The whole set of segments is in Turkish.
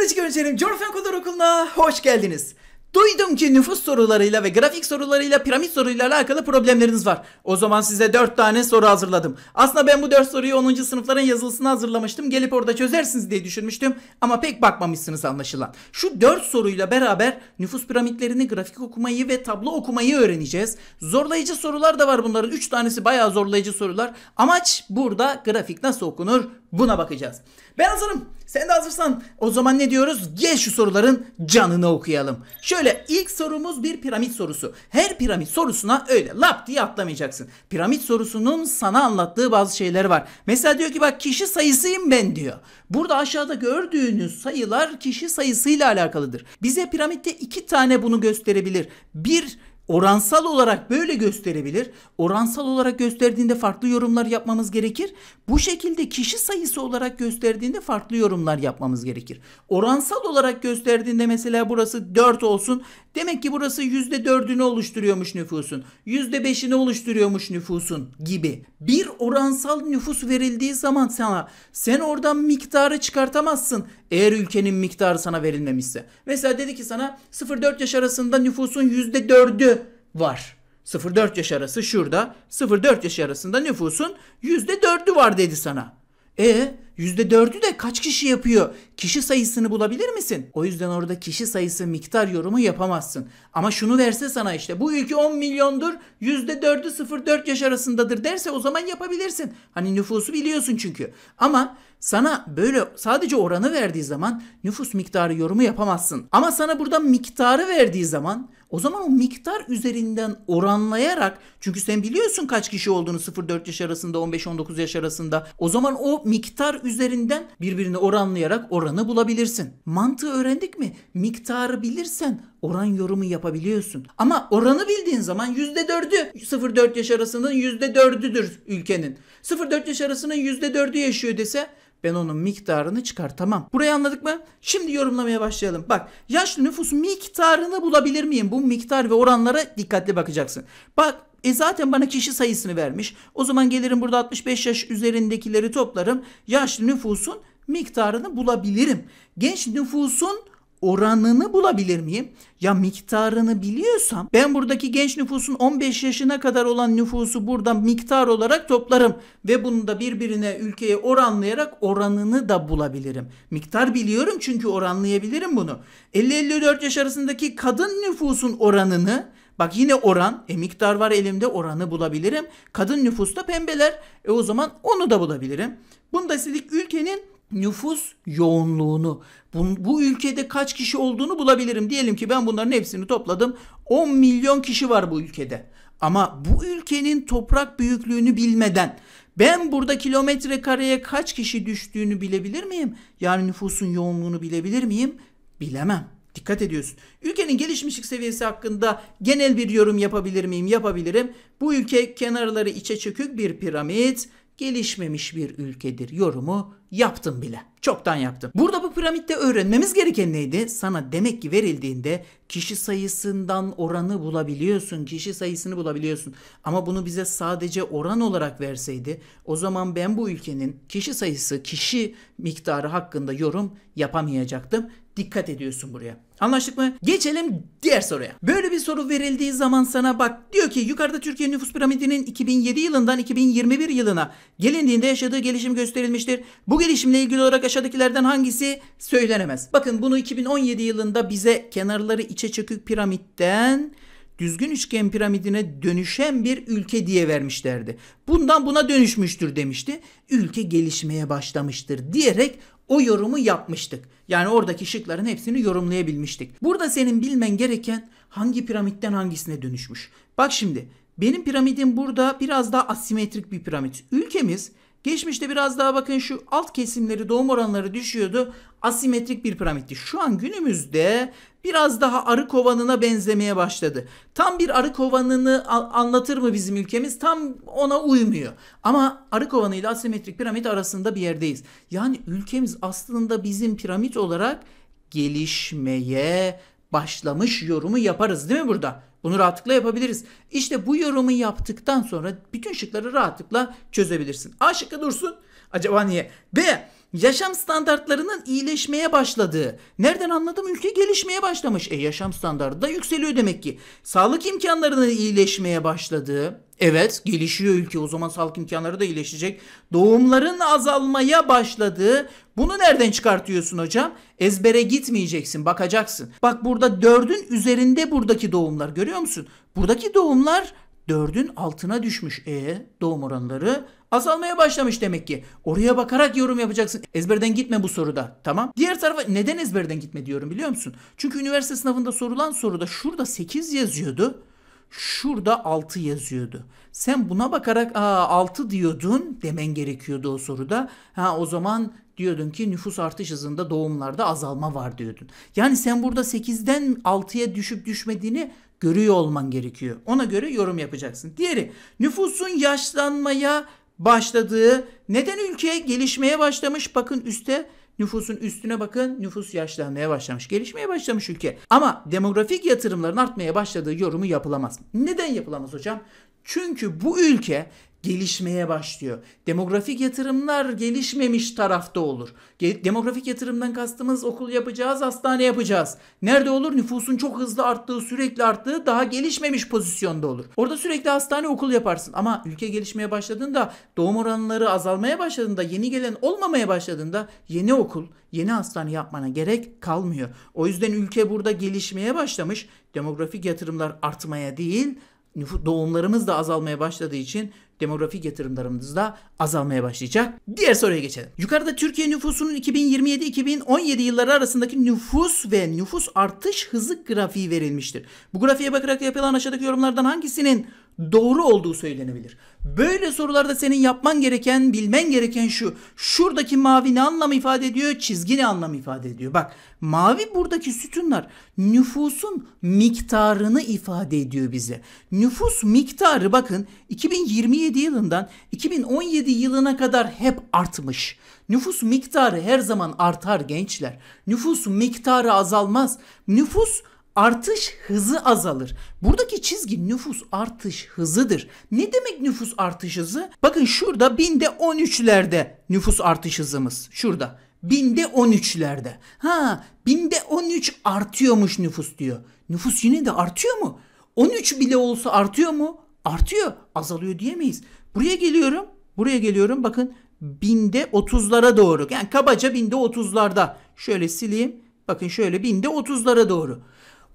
Teknolojik Öğrencilerim Coğrafya Kodlar Okulu'na hoş geldiniz. Duydum ki nüfus sorularıyla ve grafik sorularıyla piramit soruyla alakalı problemleriniz var. O zaman size 4 tane soru hazırladım. Aslında ben bu 4 soruyu 10. sınıfların yazılısını hazırlamıştım. Gelip orada çözersiniz diye düşünmüştüm. Ama pek bakmamışsınız anlaşılan. Şu 4 soruyla beraber nüfus piramitlerini, grafik okumayı ve tablo okumayı öğreneceğiz. Zorlayıcı sorular da var bunların. 3 tanesi bayağı zorlayıcı sorular. Amaç burada grafik nasıl okunur buna bakacağız. Ben hazırım. Sen de hazırsan o zaman ne diyoruz? Gel şu soruların canını okuyalım. Şöyle Şöyle ilk sorumuz bir piramit sorusu. Her piramit sorusuna öyle lap diye atlamayacaksın. Piramit sorusunun sana anlattığı bazı şeyler var. Mesela diyor ki bak kişi sayısıyım ben diyor. Burada aşağıda gördüğünüz sayılar kişi sayısıyla alakalıdır. Bize piramitte iki tane bunu gösterebilir. Bir Oransal olarak böyle gösterebilir. Oransal olarak gösterdiğinde farklı yorumlar yapmamız gerekir. Bu şekilde kişi sayısı olarak gösterdiğinde farklı yorumlar yapmamız gerekir. Oransal olarak gösterdiğinde mesela burası 4 olsun. Demek ki burası %4'ünü oluşturuyormuş nüfusun. %5'ini oluşturuyormuş nüfusun gibi. Bir oransal nüfus verildiği zaman sana sen oradan miktarı çıkartamazsın. Eğer ülkenin miktarı sana verilmemişse. Mesela dedi ki sana 0-4 yaş arasında nüfusun %4'ü var. 0-4 yaş arası şurada. 0-4 yaş arasında nüfusun %4'ü var dedi sana. E %4'ü de kaç kişi yapıyor? kişi sayısını bulabilir misin? O yüzden orada kişi sayısı miktar yorumu yapamazsın. Ama şunu verse sana işte bu ülke 10 milyondur %4'ü 0-4 yaş arasındadır derse o zaman yapabilirsin. Hani nüfusu biliyorsun çünkü. Ama sana böyle sadece oranı verdiği zaman nüfus miktarı yorumu yapamazsın. Ama sana burada miktarı verdiği zaman o zaman o miktar üzerinden oranlayarak çünkü sen biliyorsun kaç kişi olduğunu 0-4 yaş arasında 15-19 yaş arasında o zaman o miktar üzerinden birbirini oranlayarak oran oranı bulabilirsin. Mantığı öğrendik mi? Miktarı bilirsen oran yorumu yapabiliyorsun. Ama oranı bildiğin zaman %4'ü 0-4 yaş arasının %4'üdür ülkenin. 0-4 yaş arasının %4'ü yaşıyor dese ben onun miktarını çıkartamam. Burayı anladık mı? Şimdi yorumlamaya başlayalım. Bak yaşlı nüfus miktarını bulabilir miyim? Bu miktar ve oranlara dikkatli bakacaksın. Bak e zaten bana kişi sayısını vermiş. O zaman gelirim burada 65 yaş üzerindekileri toplarım. Yaşlı nüfusun miktarını bulabilirim. Genç nüfusun oranını bulabilir miyim? Ya miktarını biliyorsam ben buradaki genç nüfusun 15 yaşına kadar olan nüfusu buradan miktar olarak toplarım ve bunu da birbirine ülkeye oranlayarak oranını da bulabilirim. Miktar biliyorum çünkü oranlayabilirim bunu. 50-54 yaş arasındaki kadın nüfusun oranını Bak yine oran, e miktar var elimde oranı bulabilirim. Kadın nüfusta pembeler, e o zaman onu da bulabilirim. Bunda istedik ülkenin nüfus yoğunluğunu, bu, bu ülkede kaç kişi olduğunu bulabilirim. Diyelim ki ben bunların hepsini topladım. 10 milyon kişi var bu ülkede. Ama bu ülkenin toprak büyüklüğünü bilmeden ben burada kilometre kareye kaç kişi düştüğünü bilebilir miyim? Yani nüfusun yoğunluğunu bilebilir miyim? Bilemem. Dikkat ediyorsun. Ülkenin gelişmişlik seviyesi hakkında genel bir yorum yapabilir miyim? Yapabilirim. Bu ülke kenarları içe çökük bir piramit, gelişmemiş bir ülkedir yorumu Yaptım bile. Çoktan yaptım. Burada bu piramitte öğrenmemiz gereken neydi? Sana demek ki verildiğinde kişi sayısından oranı bulabiliyorsun. Kişi sayısını bulabiliyorsun. Ama bunu bize sadece oran olarak verseydi o zaman ben bu ülkenin kişi sayısı, kişi miktarı hakkında yorum yapamayacaktım. Dikkat ediyorsun buraya. Anlaştık mı? Geçelim diğer soruya. Böyle bir soru verildiği zaman sana bak diyor ki yukarıda Türkiye nüfus piramidinin 2007 yılından 2021 yılına gelindiğinde yaşadığı gelişim gösterilmiştir. Bu gelişimle ilgili olarak aşağıdakilerden hangisi söylenemez? Bakın bunu 2017 yılında bize kenarları içe çökük piramitten düzgün üçgen piramidine dönüşen bir ülke diye vermişlerdi. Bundan buna dönüşmüştür demişti. Ülke gelişmeye başlamıştır diyerek o yorumu yapmıştık. Yani oradaki şıkların hepsini yorumlayabilmiştik. Burada senin bilmen gereken hangi piramitten hangisine dönüşmüş. Bak şimdi benim piramidim burada biraz daha asimetrik bir piramit. Ülkemiz Geçmişte biraz daha bakın şu alt kesimleri doğum oranları düşüyordu. Asimetrik bir piramitti. Şu an günümüzde biraz daha arı kovanına benzemeye başladı. Tam bir arı kovanını anlatır mı bizim ülkemiz? Tam ona uymuyor. Ama arı kovanı ile asimetrik piramit arasında bir yerdeyiz. Yani ülkemiz aslında bizim piramit olarak gelişmeye başlamış yorumu yaparız değil mi burada? Bunu rahatlıkla yapabiliriz. İşte bu yorumu yaptıktan sonra bütün şıkları rahatlıkla çözebilirsin. A şıkkı dursun. Acaba niye? B yaşam standartlarının iyileşmeye başladığı. Nereden anladım? Ülke gelişmeye başlamış. E yaşam standartı da yükseliyor demek ki. Sağlık imkanlarının iyileşmeye başladığı. Evet gelişiyor ülke o zaman sağlık imkanları da iyileşecek. Doğumların azalmaya başladığı bunu nereden çıkartıyorsun hocam? Ezbere gitmeyeceksin bakacaksın. Bak burada dördün üzerinde buradaki doğumlar görüyor musun? Buradaki doğumlar dördün altına düşmüş. E doğum oranları azalmaya başlamış demek ki. Oraya bakarak yorum yapacaksın. Ezberden gitme bu soruda. Tamam. Diğer tarafa neden ezberden gitme diyorum biliyor musun? Çünkü üniversite sınavında sorulan soruda şurada 8 yazıyordu. Şurada 6 yazıyordu. Sen buna bakarak Aa, 6 diyordun demen gerekiyordu o soruda. Ha o zaman diyordun ki nüfus artış hızında doğumlarda azalma var diyordun. Yani sen burada 8'den 6'ya düşüp düşmediğini görüyor olman gerekiyor. Ona göre yorum yapacaksın. Diğeri nüfusun yaşlanmaya başladığı, neden ülke gelişmeye başlamış? Bakın üstte nüfusun üstüne bakın nüfus yaşlanmaya başlamış. Gelişmeye başlamış ülke. Ama demografik yatırımların artmaya başladığı yorumu yapılamaz. Neden yapılamaz hocam? Çünkü bu ülke gelişmeye başlıyor. Demografik yatırımlar gelişmemiş tarafta olur. Demografik yatırımdan kastımız okul yapacağız, hastane yapacağız. Nerede olur? Nüfusun çok hızlı arttığı, sürekli arttığı daha gelişmemiş pozisyonda olur. Orada sürekli hastane, okul yaparsın. Ama ülke gelişmeye başladığında, doğum oranları azalmaya başladığında, yeni gelen olmamaya başladığında yeni okul, yeni hastane yapmana gerek kalmıyor. O yüzden ülke burada gelişmeye başlamış. Demografik yatırımlar artmaya değil, nüfus doğumlarımız da azalmaya başladığı için demografik yatırımlarımız da azalmaya başlayacak. Diğer soruya geçelim. Yukarıda Türkiye nüfusunun 2027-2017 yılları arasındaki nüfus ve nüfus artış hızı grafiği verilmiştir. Bu grafiğe bakarak yapılan aşağıdaki yorumlardan hangisinin doğru olduğu söylenebilir. Böyle sorularda senin yapman gereken, bilmen gereken şu. Şuradaki mavi ne anlam ifade ediyor? Çizgi ne anlam ifade ediyor? Bak mavi buradaki sütunlar nüfusun miktarını ifade ediyor bize. Nüfus miktarı bakın 2027 yılından 2017 yılına kadar hep artmış. Nüfus miktarı her zaman artar gençler. Nüfus miktarı azalmaz. Nüfus artış hızı azalır. Buradaki çizgi nüfus artış hızıdır. Ne demek nüfus artış hızı? Bakın şurada binde 13'lerde nüfus artış hızımız. Şurada binde 13'lerde. Ha binde 13 artıyormuş nüfus diyor. Nüfus yine de artıyor mu? 13 bile olsa artıyor mu? Artıyor. Azalıyor diyemeyiz. Buraya geliyorum. Buraya geliyorum. Bakın binde 30'lara doğru. Yani kabaca binde 30'larda. Şöyle sileyim. Bakın şöyle binde 30'lara doğru.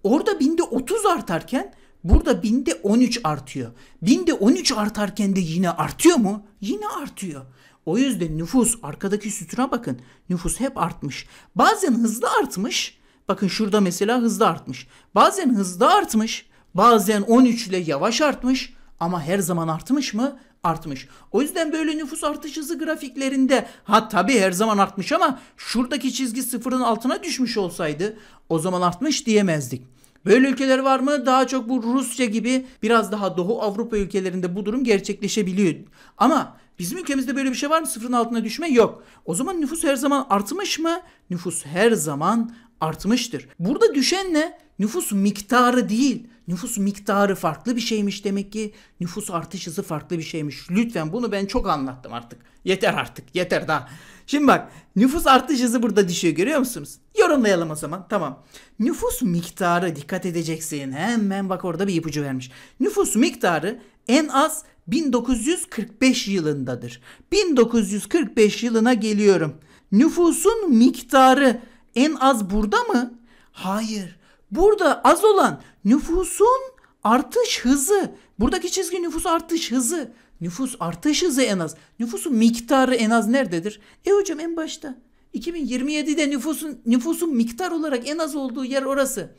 Orada binde 30 artarken burada binde 13 artıyor. Binde 13 artarken de yine artıyor mu? Yine artıyor. O yüzden nüfus arkadaki sütuna bakın. Nüfus hep artmış. Bazen hızlı artmış. Bakın şurada mesela hızlı artmış. Bazen hızlı artmış. Bazen 13 ile yavaş artmış. Ama her zaman artmış mı? artmış. O yüzden böyle nüfus artış hızı grafiklerinde ha tabii her zaman artmış ama şuradaki çizgi sıfırın altına düşmüş olsaydı o zaman artmış diyemezdik. Böyle ülkeler var mı? Daha çok bu Rusya gibi biraz daha Doğu Avrupa ülkelerinde bu durum gerçekleşebiliyor. Ama bizim ülkemizde böyle bir şey var mı? Sıfırın altına düşme yok. O zaman nüfus her zaman artmış mı? Nüfus her zaman artmıştır. Burada düşen ne? Nüfus miktarı değil. Nüfus miktarı farklı bir şeymiş demek ki. Nüfus artış hızı farklı bir şeymiş. Lütfen bunu ben çok anlattım artık. Yeter artık. Yeter daha. Şimdi bak nüfus artış hızı burada düşüyor görüyor musunuz? Yorumlayalım o zaman. Tamam. Nüfus miktarı dikkat edeceksin. Hemen bak orada bir ipucu vermiş. Nüfus miktarı en az 1945 yılındadır. 1945 yılına geliyorum. Nüfusun miktarı en az burada mı? Hayır. Burada az olan nüfusun artış hızı. Buradaki çizgi nüfus artış hızı. Nüfus artış hızı en az. Nüfusun miktarı en az nerededir? E hocam en başta. 2027'de nüfusun nüfusun miktar olarak en az olduğu yer orası.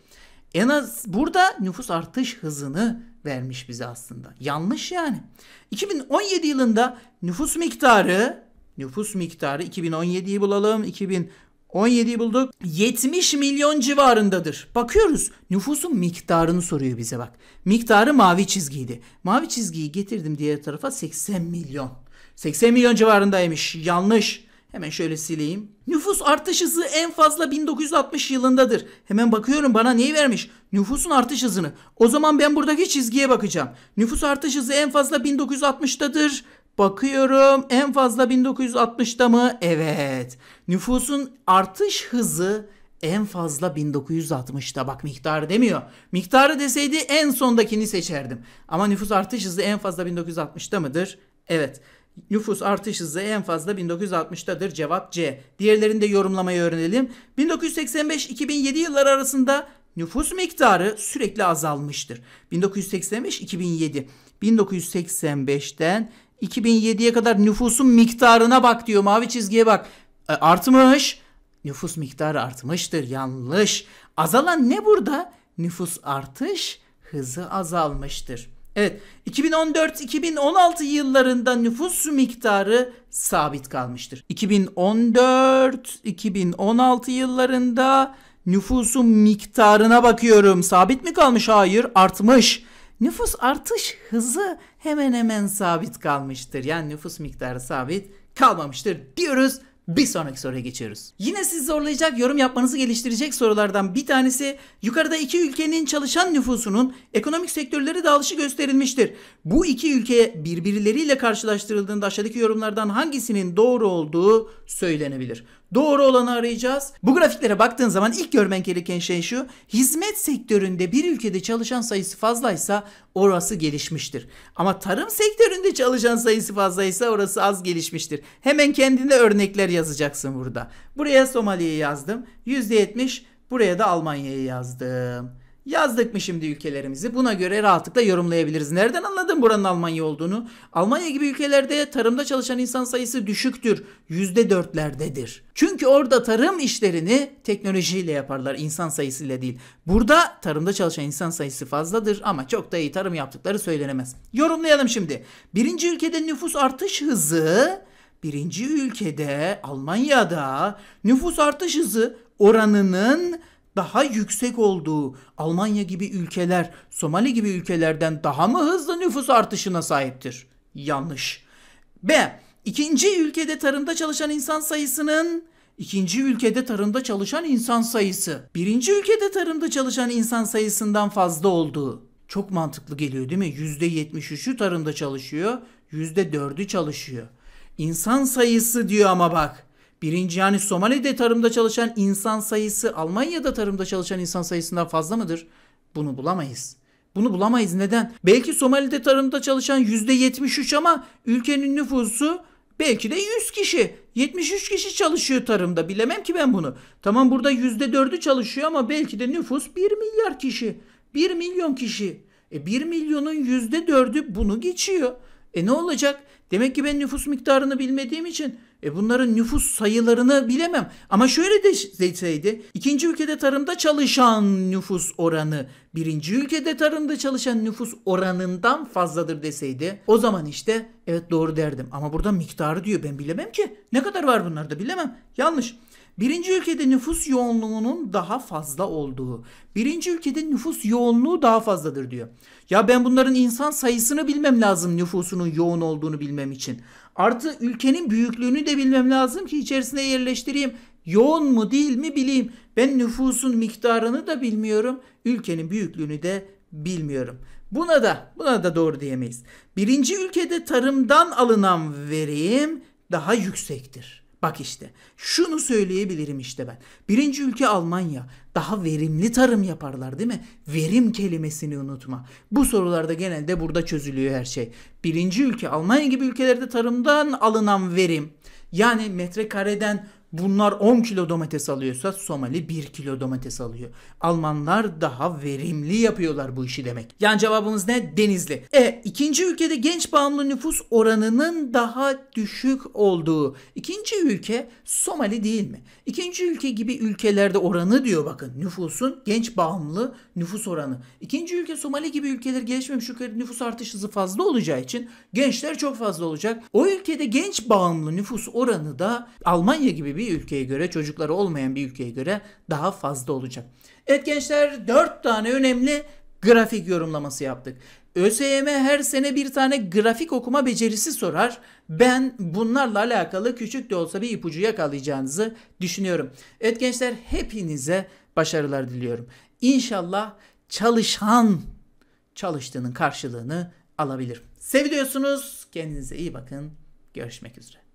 En az burada nüfus artış hızını vermiş bize aslında. Yanlış yani. 2017 yılında nüfus miktarı nüfus miktarı 2017'yi bulalım. 2000 17'yi bulduk. 70 milyon civarındadır. Bakıyoruz nüfusun miktarını soruyor bize bak. Miktarı mavi çizgiydi. Mavi çizgiyi getirdim diğer tarafa 80 milyon. 80 milyon civarındaymış. Yanlış. Hemen şöyle sileyim. Nüfus artış hızı en fazla 1960 yılındadır. Hemen bakıyorum bana neyi vermiş? Nüfusun artış hızını. O zaman ben buradaki çizgiye bakacağım. Nüfus artış hızı en fazla 1960'tadır. Bakıyorum en fazla 1960'ta mı? Evet. Nüfusun artış hızı en fazla 1960'ta. Bak miktar demiyor. Miktarı deseydi en sondakini seçerdim. Ama nüfus artış hızı en fazla 1960'ta mıdır? Evet. Nüfus artış hızı en fazla 1960'tadır. Cevap C. Diğerlerini de yorumlamayı öğrenelim. 1985-2007 yılları arasında nüfus miktarı sürekli azalmıştır. 1985-2007. 1985'ten 2007'ye kadar nüfusun miktarına bak diyor. Mavi çizgiye bak. E, artmış. Nüfus miktarı artmıştır. Yanlış. Azalan ne burada? Nüfus artış hızı azalmıştır. Evet 2014-2016 yıllarında nüfus miktarı sabit kalmıştır. 2014-2016 yıllarında nüfusun miktarına bakıyorum. Sabit mi kalmış? Hayır artmış. Nüfus artış hızı hemen hemen sabit kalmıştır. Yani nüfus miktarı sabit kalmamıştır diyoruz. Bir sonraki soruya geçiyoruz. Yine sizi zorlayacak, yorum yapmanızı geliştirecek sorulardan bir tanesi yukarıda iki ülkenin çalışan nüfusunun ekonomik sektörlere dağılışı gösterilmiştir. Bu iki ülke birbirleriyle karşılaştırıldığında aşağıdaki yorumlardan hangisinin doğru olduğu söylenebilir. Doğru olanı arayacağız. Bu grafiklere baktığın zaman ilk görmen gereken şey şu. Hizmet sektöründe bir ülkede çalışan sayısı fazlaysa orası gelişmiştir. Ama tarım sektöründe çalışan sayısı fazlaysa orası az gelişmiştir. Hemen kendine örnekler yazacaksın burada. Buraya Somali'yi yazdım. %70 buraya da Almanya'yı yazdım. Yazdık mı şimdi ülkelerimizi? Buna göre rahatlıkla yorumlayabiliriz. Nereden anladın buranın Almanya olduğunu? Almanya gibi ülkelerde tarımda çalışan insan sayısı düşüktür. yüzde dörtlerdedir. Çünkü orada tarım işlerini teknolojiyle yaparlar, insan sayısıyla değil. Burada tarımda çalışan insan sayısı fazladır ama çok da iyi tarım yaptıkları söylenemez. Yorumlayalım şimdi. Birinci ülkede nüfus artış hızı birinci ülkede Almanya'da nüfus artış hızı oranının daha yüksek olduğu Almanya gibi ülkeler, Somali gibi ülkelerden daha mı hızlı nüfus artışına sahiptir? Yanlış. B. İkinci ülkede tarımda çalışan insan sayısının İkinci ülkede tarımda çalışan insan sayısı. Birinci ülkede tarımda çalışan insan sayısından fazla olduğu. Çok mantıklı geliyor değil mi? Yüzde %73'ü tarımda çalışıyor, yüzde dördü çalışıyor. İnsan sayısı diyor ama bak. Birinci yani Somali'de tarımda çalışan insan sayısı Almanya'da tarımda çalışan insan sayısından fazla mıdır? Bunu bulamayız. Bunu bulamayız. Neden? Belki Somali'de tarımda çalışan %73 ama ülkenin nüfusu belki de 100 kişi. 73 kişi çalışıyor tarımda. Bilemem ki ben bunu. Tamam burada %4'ü çalışıyor ama belki de nüfus 1 milyar kişi. 1 milyon kişi. E 1 milyonun %4'ü bunu geçiyor. E ne olacak? Demek ki ben nüfus miktarını bilmediğim için e bunların nüfus sayılarını bilemem. Ama şöyle de deseydi. ikinci ülkede tarımda çalışan nüfus oranı birinci ülkede tarımda çalışan nüfus oranından fazladır deseydi o zaman işte evet doğru derdim. Ama burada miktarı diyor ben bilemem ki. Ne kadar var bunlarda bilemem. Yanlış. Birinci ülkede nüfus yoğunluğunun daha fazla olduğu. Birinci ülkede nüfus yoğunluğu daha fazladır diyor. Ya ben bunların insan sayısını bilmem lazım nüfusunun yoğun olduğunu bilmem için. Artı ülkenin büyüklüğünü de bilmem lazım ki içerisine yerleştireyim. Yoğun mu değil mi bileyim. Ben nüfusun miktarını da bilmiyorum. Ülkenin büyüklüğünü de bilmiyorum. Buna da buna da doğru diyemeyiz. Birinci ülkede tarımdan alınan verim daha yüksektir. Bak işte şunu söyleyebilirim işte ben. Birinci ülke Almanya. Daha verimli tarım yaparlar değil mi? Verim kelimesini unutma. Bu sorularda genelde burada çözülüyor her şey. Birinci ülke Almanya gibi ülkelerde tarımdan alınan verim. Yani metrekareden bunlar 10 kilo domates alıyorsa Somali 1 kilo domates alıyor. Almanlar daha verimli yapıyorlar bu işi demek. Yani cevabımız ne? Denizli. E ikinci ülkede genç bağımlı nüfus oranının daha düşük olduğu. ikinci ülke Somali değil mi? İkinci ülke gibi ülkelerde oranı diyor bakın nüfusun genç bağımlı nüfus oranı. İkinci ülke Somali gibi ülkeler gelişmemiş ülkeler nüfus artış hızı fazla olacağı için gençler çok fazla olacak. O ülkede genç bağımlı nüfus oranı da Almanya gibi bir ülkeye göre çocukları olmayan bir ülkeye göre daha fazla olacak. Evet gençler 4 tane önemli grafik yorumlaması yaptık. ÖSYM her sene bir tane grafik okuma becerisi sorar. Ben bunlarla alakalı küçük de olsa bir ipucu yakalayacağınızı düşünüyorum. Evet gençler hepinize başarılar diliyorum. İnşallah çalışan çalıştığının karşılığını alabilir. Seviyorsunuz. Kendinize iyi bakın. Görüşmek üzere.